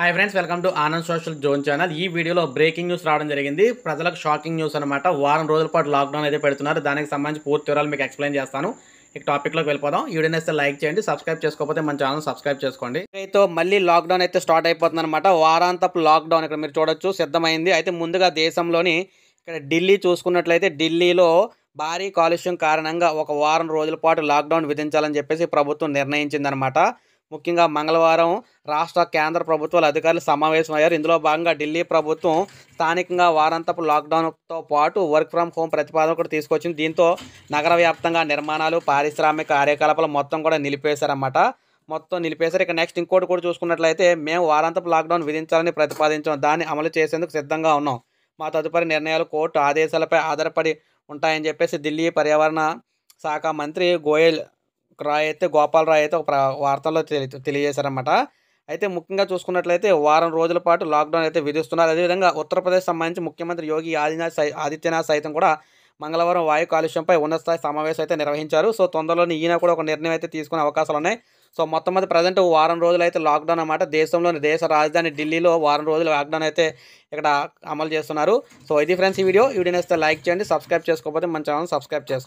hi friends welcome to Anand social zone channel ఈ వీడియోలో breaking news రావడం జరిగింది ప్రజలకు షాకింగ్ న్యూస్ అనమాట వారం రోజుల పాటు లాక్డౌన్ అయితే పెడుతున్నారు దానికి సంబంధించి పూర్తి వివరాలు మీకు ఎక్స్ప్లెయిన్ చేస్తాను ఈ టాపిక్లోకి వెళ్ళిపోదాం ఈ వీడియోని అయితే లైక్ చేయండి సబ్స్క్రైబ్ చేసుకోకపోతే మన ఛానల్ సబ్స్క్రైబ్ చేసుకోండి అయితే మళ్ళీ లాక్డౌన్ అయితే స్టార్ట్ అయిపోతుంది అనమాట వారాంతపు లాక్డౌన్ ఇక్కడ మీరు చూడొచ్చు సిద్ధమైంది అయితే ముందుగా దేశంలోని ఇక్కడ ఢిల్లీ చూసుకున్నట్లయితే ఢిల్లీలో భారీ కాలుష్యం కారణంగా ఒక వారం రోజుల పాటు లాక్డౌన్ విధించాలని చెప్పేసి ప్రభుత్వం నిర్ణయించిందనమాట ముఖ్యంగా మంగళవారం రాష్ట్ర కేంద్ర ప్రభుత్వాల అధికారులు సమావేశమయ్యారు ఇందులో భాగంగా ఢిల్లీ ప్రభుత్వం స్థానికంగా వారాంతపు లాక్డౌన్తో పాటు వర్క్ ఫ్రమ్ హోమ్ ప్రతిపాదన కూడా తీసుకొచ్చింది దీంతో నగర వ్యాప్తంగా నిర్మాణాలు పారిశ్రామిక కార్యకలాపాలు మొత్తం కూడా నిలిపేశారన్నమాట మొత్తం నిలిపేశారు ఇక నెక్స్ట్ ఇంకోటి కూడా చూసుకున్నట్లయితే మేము వారాంతపు లాక్డౌన్ విధించాలని ప్రతిపాదించాం దాన్ని అమలు చేసేందుకు సిద్ధంగా ఉన్నాం మా తదుపరి నిర్ణయాలు కోర్టు ఆదేశాలపై ఆధారపడి ఉంటాయని చెప్పేసి ఢిల్లీ పర్యావరణ శాఖ మంత్రి గోయల్ రాయ్ అయితే గోపాల్ రాయ్ అయితే ఒక వార్తల్లో తెలియజేశారన్నమాట అయితే ముఖ్యంగా చూసుకున్నట్లయితే వారం రోజుల పాటు లాక్డౌన్ అయితే విధిస్తున్నారు అదేవిధంగా ఉత్తరప్రదేశ్ సంబంధించి ముఖ్యమంత్రి యోగి ఆదినాథ్ ఆదిత్యనాథ్ సైతం కూడా మంగళవారం వాయు కాలుష్యంపై ఉన్నతస్థాయి సమావేశం అయితే నిర్వహించారు సో తొందరలోనే ఈయన కూడా ఒక నిర్ణయం అయితే తీసుకునే అవకాశాలు ఉన్నాయి సో మొత్తం మీద ప్రజెంట్ వారం రోజులు అయితే లాక్డౌన్ అనమాట దేశంలోని దేశ రాజధాని ఢిల్లీలో వారం రోజులు లాక్డౌన్ అయితే ఇక్కడ అమలు చేస్తున్నారు సో ఇది ఫ్రెండ్స్ ఈ వీడియో వీడియో నేస్తే లైక్ చేయండి సబ్స్క్రైబ్ చేసుకోకపోతే మన ఛానల్ సబ్స్క్రైబ్ చేసుకోండి